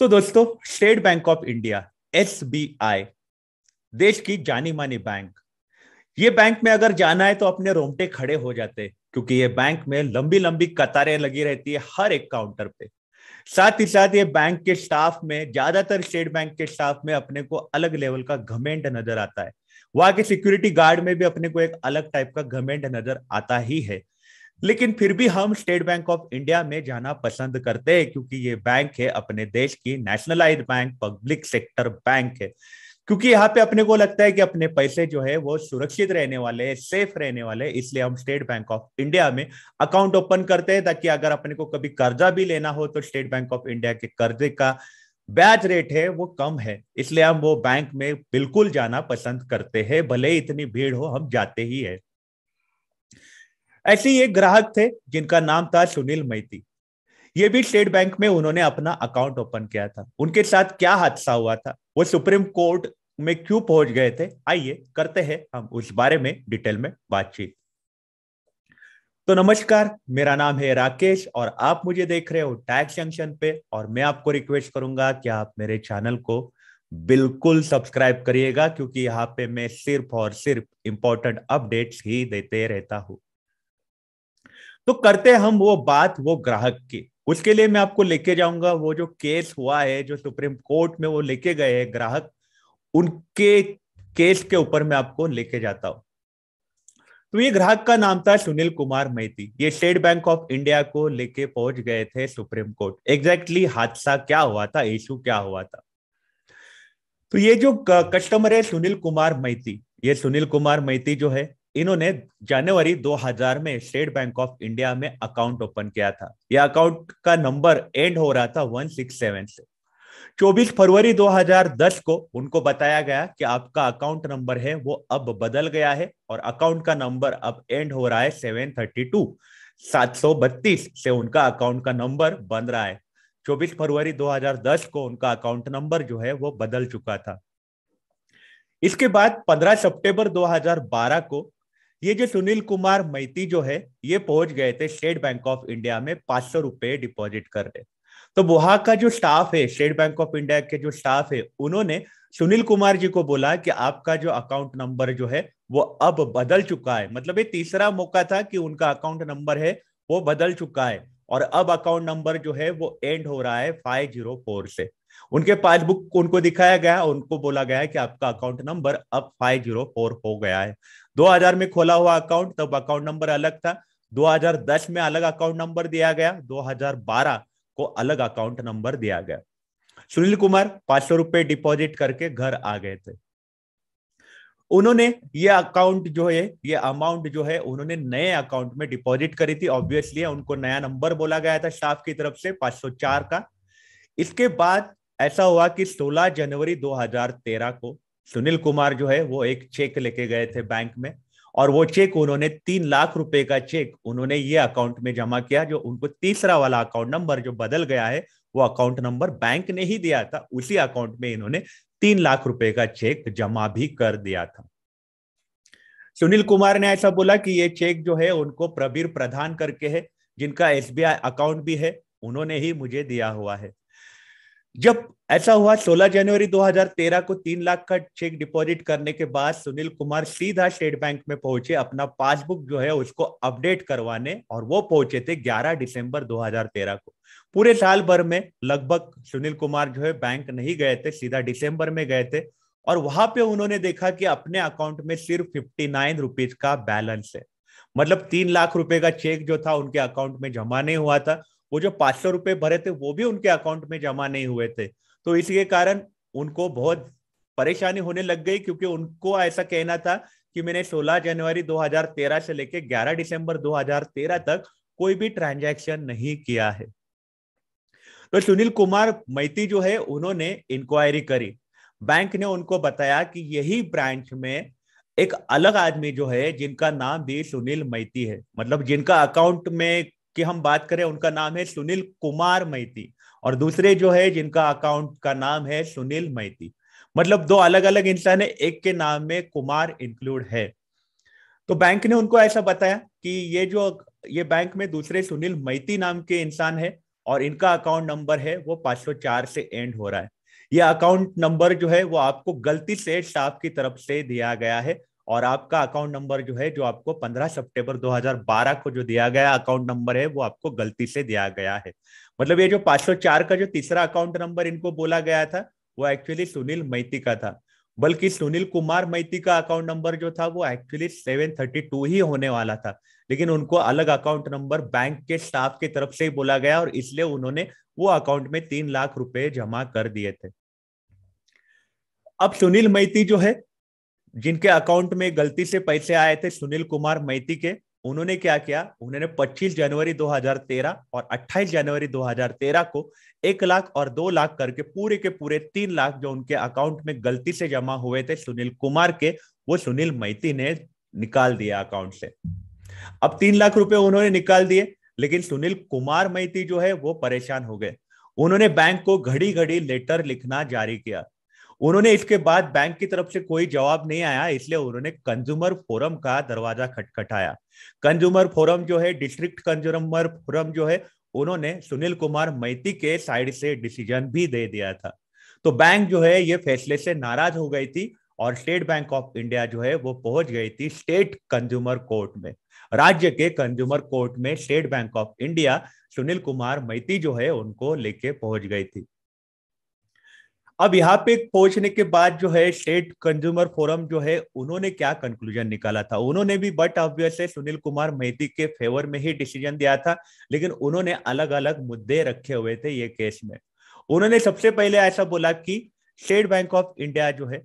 तो दोस्तों State Bank of India एस देश की जानी मानी बैंक ये बैंक में अगर जाना है तो अपने रोमटे खड़े हो जाते क्योंकि ये बैंक में लंबी लंबी कतारें लगी रहती है हर एक काउंटर पे साथ ही साथ ये बैंक के स्टाफ में ज्यादातर स्टेट बैंक के स्टाफ में अपने को अलग लेवल का घमेंट नजर आता है वहां के सिक्योरिटी गार्ड में भी अपने को एक अलग टाइप का घमेंट नजर आता ही है लेकिन फिर भी हम स्टेट बैंक ऑफ इंडिया में जाना पसंद करते हैं क्योंकि ये बैंक है अपने देश की nationalise bank public sector bank है क्योंकि यहाँ पे अपने को लगता है कि अपने पैसे जो है वो सुरक्षित रहने वाले हैं सेफ रहने वाले इसलिए हम स्टेट बैंक ऑफ इंडिया में अकाउंट ओपन करते हैं ताकि अगर अपने को कभी कर्जा भी लेना हो तो स्टेट बैंक ऑफ इंडिया के कर्जे का ब्याज रेट है वो कम है इसलिए हम वो बैंक में बिल्कुल जाना पसंद करते हैं भले ही इतनी भीड़ हो हम जाते ही है ऐसे ही एक ग्राहक थे जिनका नाम था सुनील मैती ये भी स्टेट बैंक में उन्होंने अपना अकाउंट ओपन किया था उनके साथ क्या हादसा हुआ था वो सुप्रीम कोर्ट में क्यों पहुंच गए थे आइए करते हैं हम उस बारे में डिटेल में बातचीत तो नमस्कार मेरा नाम है राकेश और आप मुझे देख रहे हो टैक्स जंक्शन पे और मैं आपको रिक्वेस्ट करूंगा कि आप मेरे चैनल को बिल्कुल सब्सक्राइब करिएगा क्योंकि यहाँ पे मैं सिर्फ और सिर्फ इंपॉर्टेंट अपडेट्स ही देते रहता हूँ तो करते हम वो बात वो ग्राहक की उसके लिए मैं आपको लेके जाऊंगा वो जो केस हुआ है जो सुप्रीम कोर्ट में वो लेके गए हैं ग्राहक उनके केस के ऊपर मैं आपको लेके जाता हूं तो ये ग्राहक का नाम था सुनील कुमार मैती ये स्टेट बैंक ऑफ इंडिया को लेके पहुंच गए थे सुप्रीम कोर्ट एग्जैक्टली हादसा क्या हुआ था इशू क्या हुआ था तो ये जो कस्टमर है सुनील कुमार मैती ये सुनील कुमार मैती जो है इन्होंने जनवरी 2000 में स्टेट बैंक ऑफ इंडिया में अकाउंट ओपन किया था यह अकाउंट का नंबर एंड हो रहा था 167 से 24 फरवरी 2010 को उनको बताया गया कि आपका अकाउंट नंबर है वो अब बदल गया है और अकाउंट का नंबर अब एंड हो रहा है 732 732 से उनका अकाउंट का नंबर बन रहा है 24 फरवरी 2010 को उनका अकाउंट नंबर जो है वो बदल चुका था इसके बाद 15 सितंबर 2012 को ये जो सुनील कुमार मैती जो है ये पहुंच गए थे स्टेट बैंक ऑफ इंडिया में पांच सौ रुपए डिपॉजिट कर रहे तो वहां का जो स्टाफ है स्टेट बैंक ऑफ इंडिया के जो स्टाफ है उन्होंने सुनील कुमार जी को बोला कि आपका जो अकाउंट नंबर जो है वो अब बदल चुका है मतलब ये तीसरा मौका था कि उनका अकाउंट नंबर है वो बदल चुका है और अब अकाउंट नंबर जो है वो एंड हो रहा है फाइव जीरो फोर से उनके पासबुक उनको दिखाया गया उनको बोला गया कि आपका अकाउंट नंबर अब फाइव जीरो फोर हो गया है 2000 में खोला हुआ अकाउंट तब अकाउंट नंबर अलग था 2010 में अलग अकाउंट नंबर दिया गया 2012 को अलग अकाउंट नंबर दिया गया सुनील कुमार पांच सौ रुपए डिपॉजिट करके घर आ गए थे उन्होंने ये अकाउंट जो है ये अमाउंट जो है उन्होंने नए अकाउंट में डिपॉजिट करी थी ऑब्वियसली उनको नया नंबर बोला गया था स्टाफ की तरफ से 504 का इसके बाद ऐसा हुआ कि 16 जनवरी 2013 को सुनील कुमार जो है वो एक चेक लेके गए थे बैंक में और वो चेक उन्होंने तीन लाख रुपए का चेक उन्होंने ये अकाउंट में जमा किया जो उनको तीसरा वाला अकाउंट नंबर जो बदल गया है वो अकाउंट नंबर बैंक ने ही दिया था उसी अकाउंट में इन्होंने तीन लाख रुपए का चेक जमा भी कर दिया था सुनील कुमार ने ऐसा बोला कि ये चेक जो है उनको प्रबीर प्रधान करके है जिनका एस अकाउंट भी है उन्होंने ही मुझे दिया हुआ है जब ऐसा हुआ 16 जनवरी 2013 को तीन लाख का चेक डिपॉजिट करने के बाद सुनील कुमार सीधा स्टेट बैंक में पहुंचे अपना पासबुक जो है उसको अपडेट करवाने और वो पहुंचे थे 11 दिसंबर 2013 को पूरे साल भर में लगभग सुनील कुमार जो है बैंक नहीं गए थे सीधा दिसंबर में गए थे और वहां पे उन्होंने देखा कि अपने अकाउंट में सिर्फ फिफ्टी नाइन रुपीज का बैलेंस है मतलब तीन लाख रुपए का चेक जो था उनके अकाउंट में जमा नहीं हुआ था वो जो पांच सौ रुपए भरे थे वो भी उनके अकाउंट में जमा नहीं हुए थे तो इसके कारण उनको बहुत परेशानी होने लग गई क्योंकि उनको ऐसा कहना था कि मैंने 16 जनवरी 2013 से लेकर 11 दिसंबर 2013 तक कोई भी ट्रांजैक्शन नहीं किया है तो सुनील कुमार मैती जो है उन्होंने इंक्वायरी करी बैंक ने उनको बताया कि यही ब्रांच में एक अलग आदमी जो है जिनका नाम भी सुनील मैती है मतलब जिनका अकाउंट में कि हम बात करें उनका नाम है सुनील कुमार मैती और दूसरे जो है जिनका अकाउंट का नाम है सुनील मैती मतलब दो अलग अलग इंसान है एक के नाम में कुमार इंक्लूड है तो बैंक ने उनको ऐसा बताया कि ये जो ये बैंक में दूसरे सुनील मैती नाम के इंसान है और इनका अकाउंट नंबर है वो 504 से एंड हो रहा है ये अकाउंट नंबर जो है वो आपको गलती से स्टाफ की तरफ से दिया गया है और आपका अकाउंट नंबर जो है जो आपको 15 सितंबर 2012 को जो दिया गया अकाउंट नंबर है वो आपको गलती से दिया गया है मतलब ये जो 504 का जो तीसरा अकाउंट नंबर इनको बोला गया था वो एक्चुअली सुनील मैती का था बल्कि सुनील कुमार मैती का अकाउंट नंबर जो था वो एक्चुअली 732 ही होने वाला था लेकिन उनको अलग अकाउंट नंबर बैंक के स्टाफ की तरफ से ही बोला गया और इसलिए उन्होंने वो अकाउंट में तीन लाख रुपए जमा कर दिए थे अब सुनील मैती जो है जिनके अकाउंट में गलती से पैसे आए थे सुनील कुमार मैती के उन्होंने क्या किया उन्होंने 25 जनवरी 2013 और 28 जनवरी 2013 को एक लाख और दो लाख करके पूरे के पूरे तीन लाख जो उनके अकाउंट में गलती से जमा हुए थे सुनील कुमार के वो सुनील मैती ने निकाल दिया अकाउंट से अब तीन लाख रुपए उन्होंने निकाल दिए लेकिन सुनील कुमार मैती जो है वो परेशान हो गए उन्होंने बैंक को घड़ी घड़ी लेटर लिखना जारी किया उन्होंने इसके बाद बैंक की तरफ से कोई जवाब नहीं आया इसलिए उन्होंने कंज्यूमर फोरम का दरवाजा खटखटाया कंज्यूमर फोरम जो है डिस्ट्रिक्ट कंज्यूमर फोरम जो है उन्होंने सुनील कुमार मैती के साइड से डिसीजन भी दे दिया था तो बैंक जो है ये फैसले से नाराज हो गई थी और स्टेट बैंक ऑफ इंडिया जो है वो पहुंच गई थी स्टेट कंज्यूमर कोर्ट में राज्य के कंज्यूमर कोर्ट में State Bank of India Sunil Kumar Maiti जो है उनको लेके पहुंच गई थी अब यहाँ पे पहुंचने के बाद जो है स्टेट कंज्यूमर फोरम जो है उन्होंने क्या कंक्लूजन निकाला था उन्होंने भी बट ऑब्वियस है सुनील कुमार मेहती के फेवर में ही डिसीजन दिया था लेकिन उन्होंने अलग अलग मुद्दे रखे हुए थे ये केस में उन्होंने सबसे पहले ऐसा बोला कि स्टेट बैंक ऑफ इंडिया जो है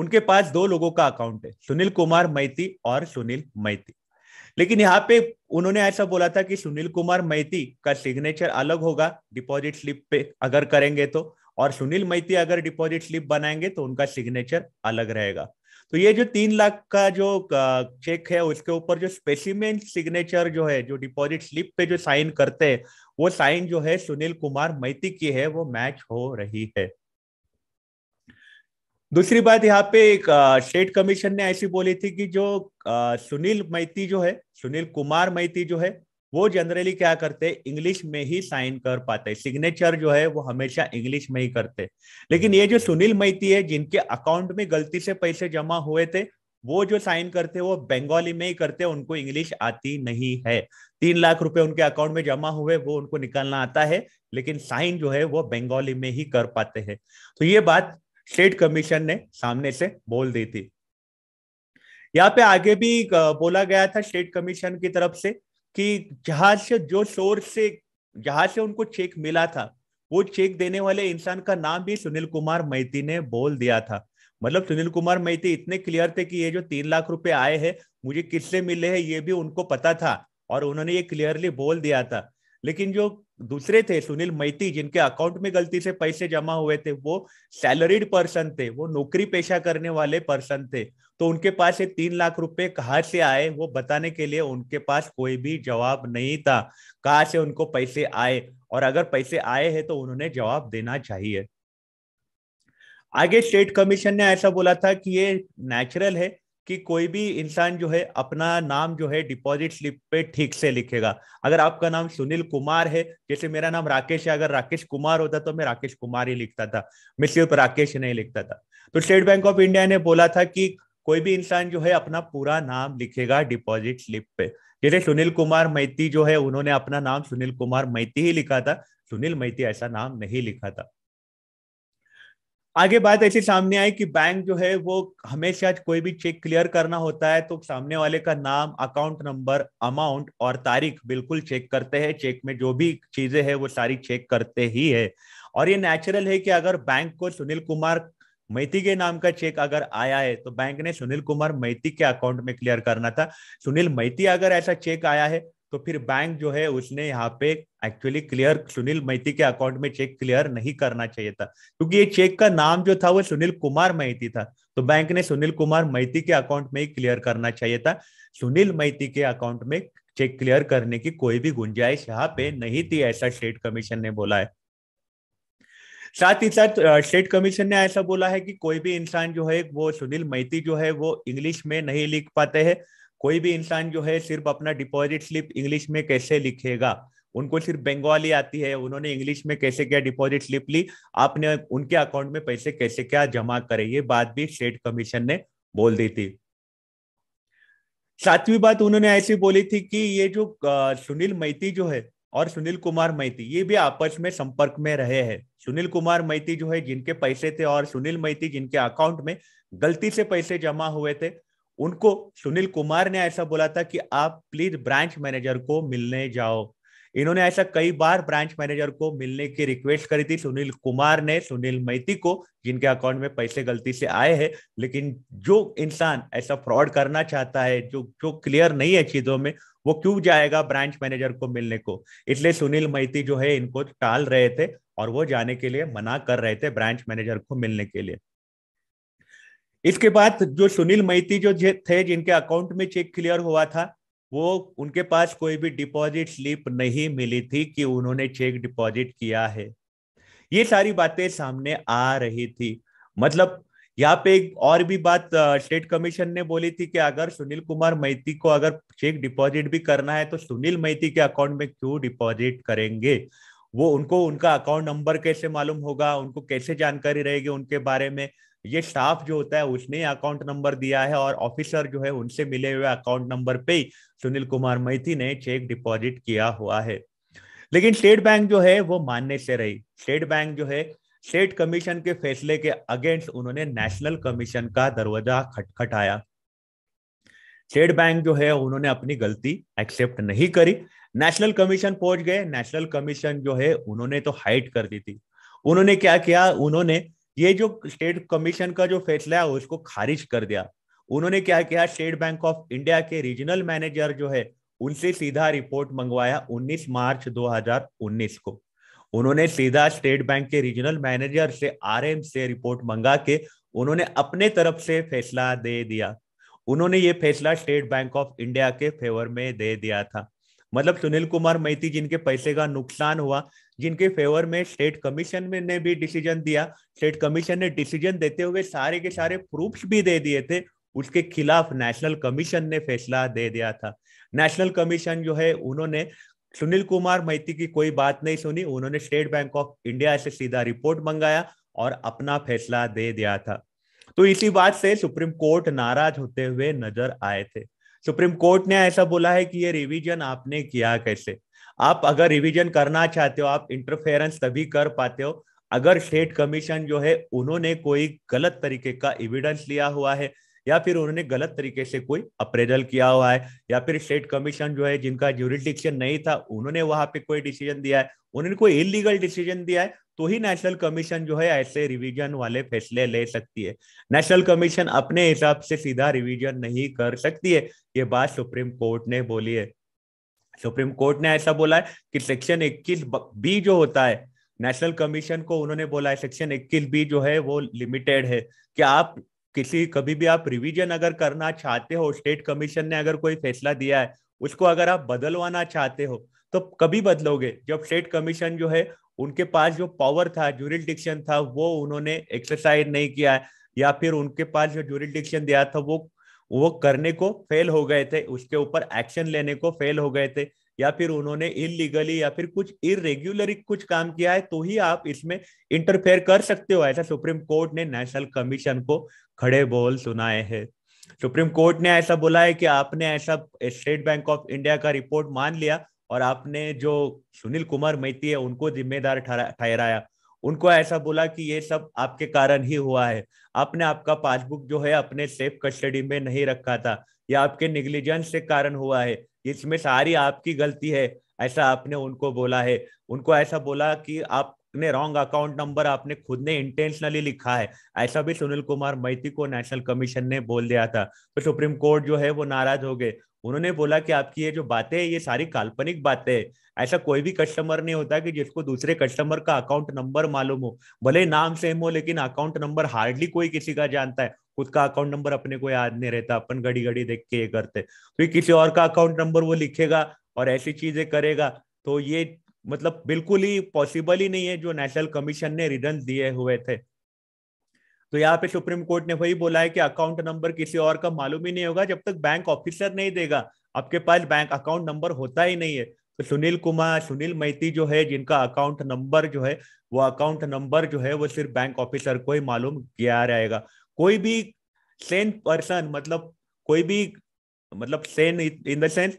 उनके पास दो लोगों का अकाउंट है सुनील कुमार मैती और सुनील मैती लेकिन यहाँ पे उन्होंने ऐसा बोला था कि सुनील कुमार मैती का सिग्नेचर अलग होगा डिपॉजिट स्लिप पे अगर करेंगे तो और सुनील मैती अगर डिपॉजिट स्लिप बनाएंगे तो उनका सिग्नेचर अलग रहेगा तो ये जो तीन लाख का जो चेक है उसके ऊपर जो स्पेसिमेन सिग्नेचर जो है जो डिपॉजिट स्लिप पे जो साइन करते हैं वो साइन जो है सुनील कुमार मैती की है वो मैच हो रही है दूसरी बात यहाँ पे एक स्टेट कमीशन ने ऐसी बोली थी कि जो आ, सुनील मैती जो है सुनील कुमार मैती जो है वो जनरली क्या करते इंग्लिश में ही साइन कर पाते सिग्नेचर जो है वो हमेशा इंग्लिश में ही करते लेकिन ये जो सुनील मैती है जिनके अकाउंट में गलती से पैसे जमा हुए थे वो जो साइन करते वो बंगाली में ही करते उनको इंग्लिश आती नहीं है तीन लाख रुपए उनके अकाउंट में जमा हुए वो उनको निकालना आता है लेकिन साइन जो है वो बंगाली में ही कर पाते हैं तो ये बात स्टेट कमीशन ने सामने से बोल दी थी यहाँ पे आगे भी बोला गया था स्टेट कमीशन की तरफ से कि जहाज से जो सोर्स से जहाज से उनको चेक मिला था वो चेक देने वाले इंसान का नाम भी सुनील कुमार मैती ने बोल दिया था मतलब सुनील कुमार मैती इतने क्लियर थे कि ये जो तीन लाख रुपए आए हैं मुझे किससे मिले हैं ये भी उनको पता था और उन्होंने ये क्लियरली बोल दिया था लेकिन जो दूसरे थे सुनील मैती जिनके अकाउंट में गलती से पैसे जमा हुए थे वो सैलरीड पर्सन थे वो नौकरी पेशा करने वाले पर्सन थे तो उनके पास ये तीन लाख रुपए कहाँ से आए वो बताने के लिए उनके पास कोई भी जवाब नहीं था कहाँ से उनको पैसे आए और अगर पैसे आए हैं तो उन्होंने जवाब देना चाहिए आगे स्टेट कमीशन ने ऐसा बोला था कि ये नेचुरल है कि कोई भी इंसान जो है अपना नाम जो है डिपॉजिट स्लिप पे ठीक से लिखेगा अगर आपका नाम सुनील कुमार है जैसे मेरा नाम राकेश है अगर राकेश कुमार होता तो मैं राकेश कुमार ही लिखता था मैं सिर्फ राकेश नहीं लिखता था तो स्टेट बैंक ऑफ इंडिया ने बोला था कि कोई भी इंसान जो है अपना पूरा नाम लिखेगा डिपॉजिट स्लिप पे जैसे सुनील कुमार मैती जो है उन्होंने अपना नाम सुनील कुमार मैती ही लिखा था सुनील मैती ऐसा नाम नहीं लिखा था आगे बात ऐसी सामने आई कि बैंक जो है वो हमेशा कोई भी चेक क्लियर करना होता है तो सामने वाले का नाम अकाउंट नंबर अमाउंट और तारीख बिल्कुल चेक करते हैं चेक में जो भी चीजें है वो सारी चेक करते ही है और ये नेचुरल है कि अगर बैंक को सुनील कुमार मैती के नाम का चेक अगर आया है तो बैंक ने सुनील कुमार मैती के अकाउंट में क्लियर करना था सुनील मैती अगर ऐसा चेक आया है तो फिर बैंक जो है उसने यहाँ पे एक्चुअली क्लियर सुनील मैती के अकाउंट में चेक क्लियर नहीं करना चाहिए था क्योंकि ये चेक का नाम जो था वो सुनील कुमार मैती था तो बैंक ने सुनील कुमार मैती के अकाउंट में ही क्लियर करना चाहिए था सुनील मैती के अकाउंट में चेक क्लियर करने की कोई भी गुंजाइश यहाँ पे नहीं थी ऐसा स्टेट कमीशन ने बोला है साथ ही साथ स्टेट कमीशन ने ऐसा बोला है कि कोई भी इंसान जो है वो सुनील मैती जो है वो इंग्लिश में नहीं लिख पाते हैं कोई भी इंसान जो है सिर्फ अपना डिपॉजिट स्लिप इंग्लिश में कैसे लिखेगा उनको सिर्फ बंगाली आती है उन्होंने इंग्लिश में कैसे क्या डिपॉजिट स्लिप ली आपने उनके अकाउंट में पैसे कैसे क्या जमा करे ये बात भी स्टेट कमीशन ने बोल दी थी सातवीं बात उन्होंने ऐसी बोली थी कि ये जो सुनील मैती जो है और सुनील कुमार मैती ये भी आपस में संपर्क में रहे हैं सुनील कुमार मैती जो है जिनके पैसे थे और सुनील मैती जिनके अकाउंट में गलती से पैसे जमा हुए थे उनको सुनील कुमार ने ऐसा बोला था कि आप प्लीज ब्रांच मैनेजर को मिलने जाओ इन्होंने ऐसा कई बार ब्रांच मैनेजर को मिलने की रिक्वेस्ट करी थी सुनील कुमार ने सुनील मैती को जिनके अकाउंट में पैसे गलती से आए हैं लेकिन जो इंसान ऐसा फ्रॉड करना चाहता है जो जो क्लियर नहीं है चीजों में वो क्यों जाएगा ब्रांच मैनेजर को मिलने को इसलिए सुनील मैती जो है इनको टाल रहे थे और वो जाने के लिए मना कर रहे थे ब्रांच मैनेजर को मिलने के लिए इसके बाद जो सुनील मैती जो थे जिनके अकाउंट में चेक क्लियर हुआ था वो उनके पास कोई भी डिपॉजिट स्लिप नहीं मिली थी कि उन्होंने चेक डिपॉजिट किया है ये सारी बातें सामने आ रही थी मतलब यहाँ पे एक और भी बात स्टेट कमीशन ने बोली थी कि अगर सुनील कुमार मैती को अगर चेक डिपॉजिट भी करना है तो सुनील मैती के अकाउंट में क्यों डिपॉजिट करेंगे वो उनको उनका अकाउंट नंबर कैसे मालूम होगा उनको कैसे जानकारी रहेगी उनके बारे में ये स्टाफ जो होता है उसने अकाउंट नंबर दिया है और ऑफिसर जो है उनसे मिले हुए अकाउंट नंबर पे ही सुनील कुमार मैथी ने चेक डिपॉजिट किया हुआ है लेकिन स्टेट बैंक जो है वो मानने से रही स्टेट बैंक जो है स्टेट कमीशन के फैसले के अगेंस्ट उन्होंने नेशनल कमीशन का दरवाजा खटखटाया स्टेट बैंक जो है उन्होंने अपनी गलती एक्सेप्ट नहीं करी नेशनल कमीशन पहुंच गए नेशनल कमीशन जो है उन्होंने तो हाइट कर दी थी उन्होंने क्या किया उन्होंने ये जो स्टेट कमीशन का जो फैसला है उसको खारिज कर दिया उन्होंने क्या किया स्टेट बैंक ऑफ इंडिया के रीजनल मैनेजर जो है उनसे सीधा रिपोर्ट मंगवाया 19 मार्च 2019 को उन्होंने सीधा स्टेट बैंक के रीजनल मैनेजर से आरएम से रिपोर्ट मंगा के उन्होंने अपने तरफ से फैसला दे दिया उन्होंने ये फैसला स्टेट बैंक ऑफ इंडिया के फेवर में दे दिया था मतलब सुनील कुमार मैती जिनके पैसे का नुकसान हुआ जिनके फेवर में स्टेट कमीशन में ने भी डिसीजन दिया स्टेट कमीशन ने डिसीजन देते हुए सारे के सारे प्रूफ्स भी दे दिए थे उसके खिलाफ नेशनल कमीशन ने फैसला दे दिया था नेशनल कमीशन जो है उन्होंने सुनील कुमार मैती की कोई बात नहीं सुनी उन्होंने स्टेट बैंक ऑफ इंडिया से सीधा रिपोर्ट मंगाया और अपना फैसला दे दिया था तो इसी बात से सुप्रीम कोर्ट नाराज होते हुए नजर आए थे सुप्रीम कोर्ट ने ऐसा बोला है कि ये रिवीजन आपने किया कैसे आप अगर रिवीजन करना चाहते हो आप इंटरफेरेंस तभी कर पाते हो अगर स्टेट कमीशन जो है उन्होंने कोई गलत तरीके का एविडेंस लिया हुआ है या फिर उन्होंने गलत तरीके से कोई अप्रेजल किया हुआ है या फिर स्टेट कमीशन जो है जिनका ज्यूरिडिक्शन नहीं था उन्होंने वहां पे कोई डिसीजन दिया है उन्होंने कोई इलीगल डिसीजन दिया है तो ही नेशनल कमीशन जो है ऐसे रिवीजन वाले फैसले ले सकती है नेशनल कमीशन अपने हिसाब से सीधा रिवीजन नहीं कर सकती है ये बात सुप्रीम कोर्ट ने बोली है सुप्रीम कोर्ट ने ऐसा बोला है कि सेक्शन इक्कीस बी जो होता है नेशनल कमीशन को उन्होंने बोला है सेक्शन इक्कीस बी जो है वो लिमिटेड है कि आप किसी कभी भी आप रिवीजन अगर करना चाहते हो स्टेट कमीशन ने अगर कोई फैसला दिया है उसको अगर आप बदलवाना चाहते हो तो कभी बदलोगे जब स्टेट कमीशन जो है उनके पास जो पावर था जुरिडिक्शन था वो उन्होंने एक्सरसाइज नहीं किया है या फिर उनके पास जो जुरिडिक्शन दिया था वो वो करने को फेल हो गए थे उसके ऊपर एक्शन लेने को फेल हो गए थे या फिर उन्होंने इनलीगली या फिर कुछ इरेग्युलर कुछ काम किया है तो ही आप इसमें इंटरफेयर कर सकते हो ऐसा सुप्रीम कोर्ट ने नेशनल कमीशन को खड़े बोल सुनाए हैं सुप्रीम कोर्ट ने ऐसा बोला है कि आपने ऐसा स्टेट बैंक ऑफ इंडिया का रिपोर्ट मान लिया और आपने जो सुनील कुमार मैती है उनको जिम्मेदार ठहराया उनको ऐसा बोला कि ये सब आपके कारण ही हुआ है आपने आपका पासबुक जो है अपने सेफ कस्टडी में नहीं रखा था या आपके निग्लिजेंस के कारण हुआ है इसमें सारी आपकी गलती है ऐसा आपने उनको बोला है उनको ऐसा बोला कि आप ने रॉन्ग अकाउंट नंबर आपने खुद ने इंटेंशनली लिखा है ऐसा भी सुनील कुमार मैती को नेशनल कमीशन ने बोल दिया था तो सुप्रीम कोर्ट जो है वो नाराज हो गए उन्होंने बोला कि आपकी ये जो बातें ये सारी काल्पनिक बातें है ऐसा कोई भी कस्टमर नहीं होता कि जिसको दूसरे कस्टमर का अकाउंट नंबर मालूम हो भले नाम सेम हो लेकिन अकाउंट नंबर हार्डली कोई किसी का जानता है खुद का अकाउंट नंबर अपने को याद नहीं रहता अपन घड़ी घड़ी देख के ये करते फिर तो किसी और का अकाउंट नंबर वो लिखेगा और ऐसी चीजें करेगा तो ये मतलब बिल्कुल ही पॉसिबल ही नहीं है जो नेशनल कमीशन ने रिटर्न दिए हुए थे तो यहाँ पे सुप्रीम कोर्ट ने वही बोला है कि अकाउंट नंबर किसी और का मालूम ही नहीं होगा जब तक बैंक ऑफिसर नहीं देगा आपके पास बैंक अकाउंट नंबर होता ही नहीं है तो सुनील कुमार सुनील मैती जो है जिनका अकाउंट नंबर जो है वो अकाउंट नंबर जो है वो सिर्फ बैंक ऑफिसर को ही मालूम किया रहेगा कोई भी सेन पर्सन मतलब कोई भी मतलब सेन इन द सेंस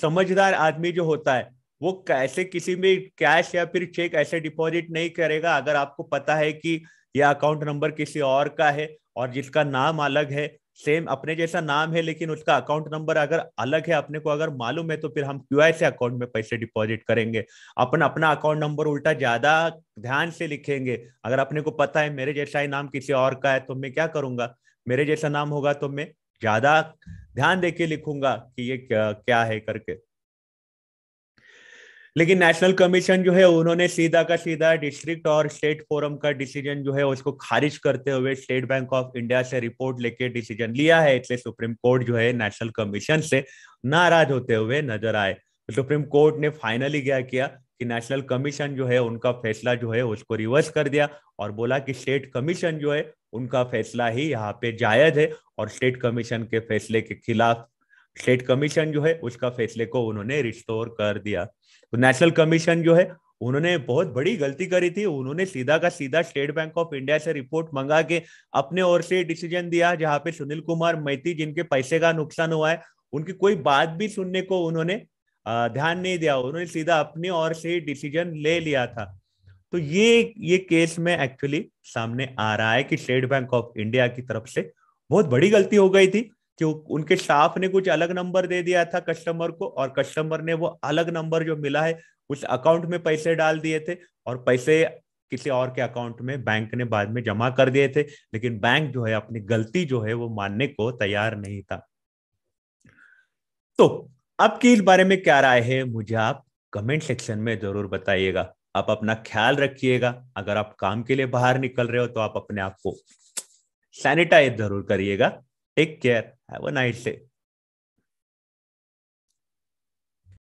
समझदार आदमी जो होता है वो कैसे किसी भी कैश या फिर चेक ऐसे डिपॉजिट नहीं करेगा अगर आपको पता है कि यह अकाउंट नंबर किसी और का है और जिसका नाम अलग है सेम अपने जैसा नाम है लेकिन उसका अकाउंट नंबर अगर अलग है अपने को अगर मालूम है तो फिर हम क्यू से अकाउंट में पैसे डिपॉजिट करेंगे अपन अपना अकाउंट नंबर उल्टा ज्यादा ध्यान से लिखेंगे अगर अपने को पता है मेरे जैसा ही नाम किसी और का है तो मैं क्या करूंगा मेरे जैसा नाम होगा तो मैं ज्यादा ध्यान दे के लिखूंगा कि ये क्या, क्या है करके लेकिन नेशनल कमीशन जो है उन्होंने सीधा का सीधा डिस्ट्रिक्ट और स्टेट फोरम का डिसीजन जो है उसको खारिज करते हुए स्टेट बैंक ऑफ इंडिया से रिपोर्ट लेके डिसीजन लिया है इसलिए सुप्रीम कोर्ट जो है नेशनल कमीशन से नाराज होते हुए नजर आए तो सुप्रीम कोर्ट ने फाइनली क्या किया कि नेशनल कमीशन जो है उनका फैसला जो है उसको रिवर्स कर दिया और बोला कि स्टेट कमीशन जो है उनका फैसला ही यहाँ पे जायज है और स्टेट कमीशन के फैसले के खिलाफ स्टेट कमीशन जो है उसका फैसले को उन्होंने रिस्टोर कर दिया तो नेशनल कमीशन जो है उन्होंने बहुत बड़ी गलती करी थी उन्होंने सीधा का सीधा स्टेट बैंक ऑफ इंडिया से रिपोर्ट मंगा के अपने ओर से डिसीजन दिया जहां पे सुनील कुमार मैती जिनके पैसे का नुकसान हुआ है उनकी कोई बात भी सुनने को उन्होंने ध्यान नहीं दिया उन्होंने सीधा अपने ओर से डिसीजन ले लिया था तो ये ये केस में एक्चुअली सामने आ रहा है कि स्टेट बैंक ऑफ इंडिया की तरफ से बहुत बड़ी गलती हो गई थी कि उनके स्टाफ ने कुछ अलग नंबर दे दिया था कस्टमर को और कस्टमर ने वो अलग नंबर जो मिला है उस अकाउंट में पैसे डाल दिए थे और पैसे किसी और के अकाउंट में बैंक ने बाद में जमा कर दिए थे लेकिन बैंक जो है अपनी गलती जो है वो मानने को तैयार नहीं था तो आपकी इस बारे में क्या राय है मुझे आप कमेंट सेक्शन में जरूर बताइएगा आप अपना ख्याल रखिएगा अगर आप काम के लिए बाहर निकल रहे हो तो आप अपने आप को सैनिटाइज जरूर करिएगा Take care. Have a nice day.